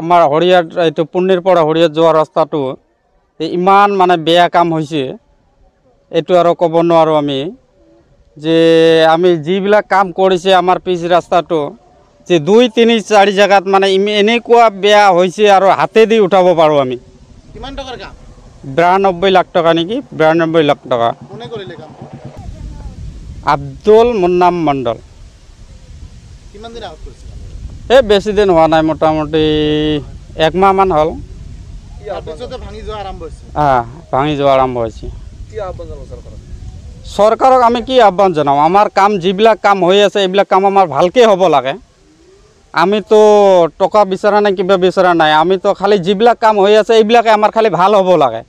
আমাৰ হৰিয়াত এইটো পুণ্যৰ পৰা হৰিয়াত যোৱা ৰাস্তাটো ইমান মানে বেয়া কাম হৈছে এইটো আৰু ক'ব নোৱাৰোঁ আমি যে আমি যিবিলাক কাম কৰিছে আমাৰ পিছ ৰাস্তাটো যে দুই তিনি চাৰি জেগাত মানে এনেকুৱা বেয়া হৈছে আৰু হাতেদি উঠাব পাৰোঁ আমি কিমান টকাৰ বিৰানব্বৈ লাখ টকা নেকি বিৰান্নব্বৈ লাখ টকা আব্দুল মুন্নাম মণ্ডল এই বেছি দিন হোৱা নাই মোটামুটি একমাহমান হ'ল ভাঙি যোৱা আৰম্ভ হৈছে চৰকাৰক আমি কি আহ্বান জনাওঁ আমাৰ কাম যিবিলাক কাম হৈ আছে এইবিলাক কাম আমাৰ ভালকৈ হ'ব লাগে আমিতো টকা বিচৰা নাই কিবা বিচৰা নাই আমিতো খালি যিবিলাক কাম হৈ আছে এইবিলাকে আমাৰ খালি ভাল হ'ব লাগে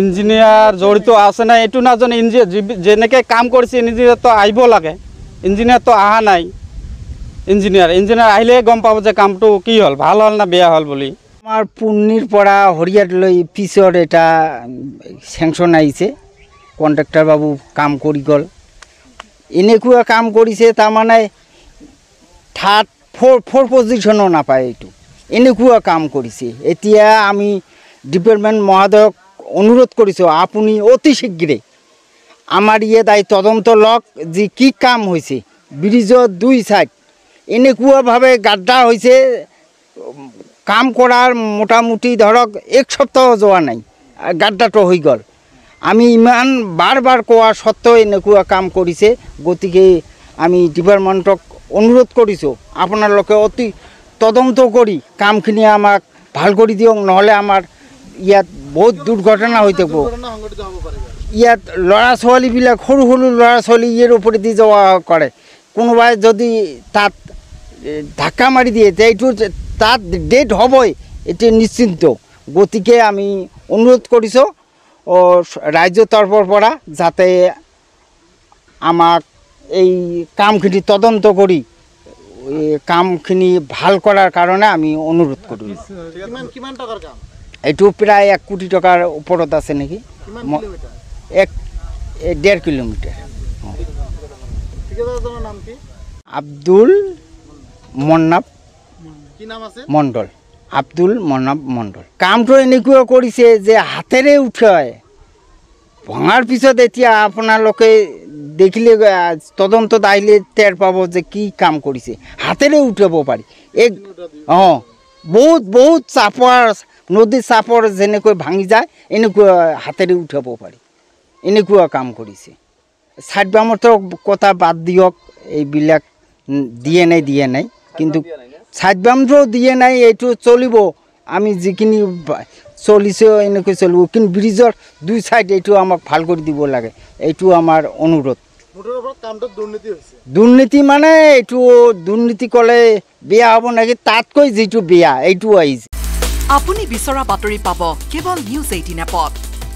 ইঞ্জিনিয়াৰ জড়িত আছে নাই এইটো নাজানো ইঞ্জিনিয়াৰ যেনেকৈ কাম কৰিছে ইঞ্জিনিয়াৰতো আহিব লাগে ইঞ্জিনিয়ার তো আহা নাই ইঞ্জিনিয়ার ইঞ্জিনিয়াৰ আহিলে গম পাব যে কামটো কি হ'ল ভাল হ'ল না বেয়া হ'ল বুলি আমাৰ পুনিৰ পৰা হৰিয়াতলৈ পিছর এটা চেংচন আহিছে কন্ট্রাক্টর বাবু কাম কৰি গ'ল এনেকুৱা কাম কৰিছে তাৰমানে থাৰ্ড ফ'ৰ ফ'ৰ পজিশ্যনো নাপায় এইটো এনেকুৱা কাম কৰিছে এতিয়া আমি ডিপাৰ্টমেণ্ট মহাদয়ক অনুৰোধ কৰিছোঁ আপুনি অতি শীঘ্ৰে আমার ইয়ে দায় তদন্ত লক যে কি কাম হয়েছে ব্রিজের দুই সাইড এনেকুয়াভাবে গাড্ডা হয়েছে কাম করার মোটামুটি ধরক এক সপ্তাহ যোৱা নাই গাড্ডাটো হৈ গ'ল আমি ইমান বাৰ বাৰ কোৱা সত্ত্বেও এনেকুৱা কাম কৰিছে গতিকে আমি ডিপাৰ্টমেণ্টক অনুৰোধ কৰিছোঁ আপোনালোকে অতি তদন্ত কৰি কামখিনি আমাক ভাল কৰি দিয়ক নহ'লে আমাৰ ইয়াত বহুত দুৰ্ঘটনা হৈ থাকিব ইয়াত ল'ৰা ছোৱালীবিলাক সৰু সৰু ল'ৰা ছোৱালী ইয়াৰ ওপৰেদি যোৱা কৰে কোনোবাই যদি তাত ধাক্কা মাৰি দিয়ে তে এইটো তাত ডেট হ'বই এইটো নিশ্চিন্ত গতিকে আমি অনুৰোধ কৰিছোঁ ৰাইজৰ তৰফৰ পৰা যাতে আমাক এই কামখিনি তদন্ত কৰি কামখিনি ভাল কৰাৰ কাৰণে আমি অনুৰোধ কৰোঁ এইটো প্ৰায় এক কোটি টকাৰ ওপৰত আছে নেকি এক দেড় কিলোমিটার আব্দুল মন্নাব মণ্ডল আব্দুল মন্নাব মণ্ডল কামটো এনেকুৱা কৰিছে যে হাতেৰে উঠে ভঙাৰ পিছত এতিয়া আপোনালোকে দেখিলে তদন্তত আহিলে তেৰ পাব যে কি কাম কৰিছে হাতেৰে উঠাব পাৰি এক অঁ বহুত বহুত চাপৰ নদীৰ চাপৰ যেনেকৈ ভাঙি যায় এনেকুৱা হাতেৰে উঠাব পাৰি এনেকুৱা কাম কৰিছে চাইডবামতো কথা বাদ দিয়ক এইবিলাক দিয়ে নাই দিয়ে নাই কিন্তু চাইডবামটো দিয়ে নাই এইটো চলিব আমি যিখিনি চলিছে এনেকৈ চলিব কিন্তু ব্ৰিজৰ দুই চাইড এইটো আমাক ভাল কৰি দিব লাগে এইটো আমাৰ অনুৰোধ দুৰ্নীতি মানে এইটো দুৰ্নীতি ক'লে বেয়া হ'ব নেকি তাতকৈ যিটো বেয়া এইটো আহিছে আপুনি বিচৰা বাতৰি পাব কেৱল নিউজ এইটিন এপত